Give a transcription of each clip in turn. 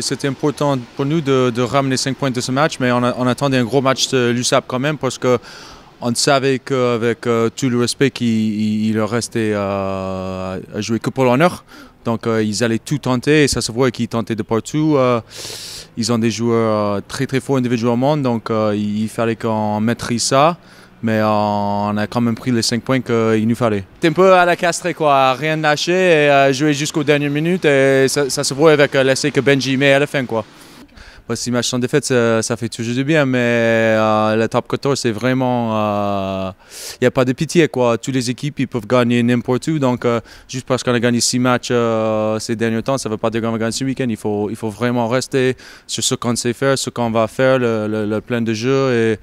C'était important pour nous de, ramener 5 points de ce match, mais on, attendait un gros match de l'USAP quand même parce qu'on savait qu'avec euh, tout le respect qu'il leur restait euh, à jouer que pour l'honneur. Donc euh, ils allaient tout tenter et ça se voit qu'ils tentaient de partout ils ont des joueurs euh, très très forts individuellement, donc euh, il fallait qu'on maîtrise ça. Mais euh, on a quand même pris les 5 points qu'il nous fallait. C'était un peu à la castrée, quoi. Rien lâcher et jouer jusqu'aux dernières minutes. Et ça, se voit avec l'essai que Benji met à la fin, quoi. Si ces matchs sans défaite, ça, fait toujours du bien, mais euh, la top 14, c'est vraiment. Il euh, n'y a pas de pitié, quoi. Toutes les équipes, ils peuvent gagner n'importe où. Donc, euh, juste parce qu'on a gagné six matchs ces derniers temps, ça ne veut pas dire qu'on va gagner ce week-end. Il faut, il faut vraiment rester sur ce qu'on sait faire, ce qu'on va faire, le, plan plein de jeux, et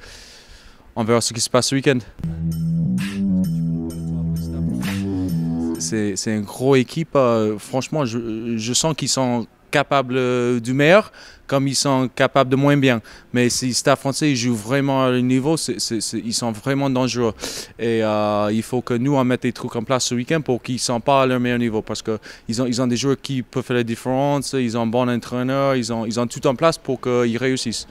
on verra ce qui se passe ce week-end c'est une grosse équipe. franchement, je, je sens qu'ils sont capables euh, du meilleur comme ils sont capables de moins bien. Mais si staff français joue vraiment à leur niveau, ils sont vraiment dangereux. Et euh, il faut que nous, en mette des trucs en place ce week-end pour qu'ils ne soient pas à leur meilleur niveau. Parce qu'ils ont, ils ont des joueurs qui peuvent faire la différence, ils ont un bon entraîneur, ils ont tout en place pour qu'ils réussissent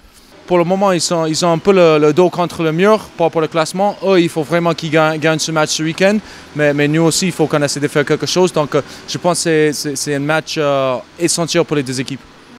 pour le moment, ils, sont, ont un peu le, dos contre le mur pas pour le classement. Eux, il faut vraiment qu'ils gagnent, ce match ce week-end. Mais, mais, nous aussi, il faut qu'on essaie de faire quelque chose. Donc, euh, je pense que c'est un match euh, essentiel pour les deux équipes.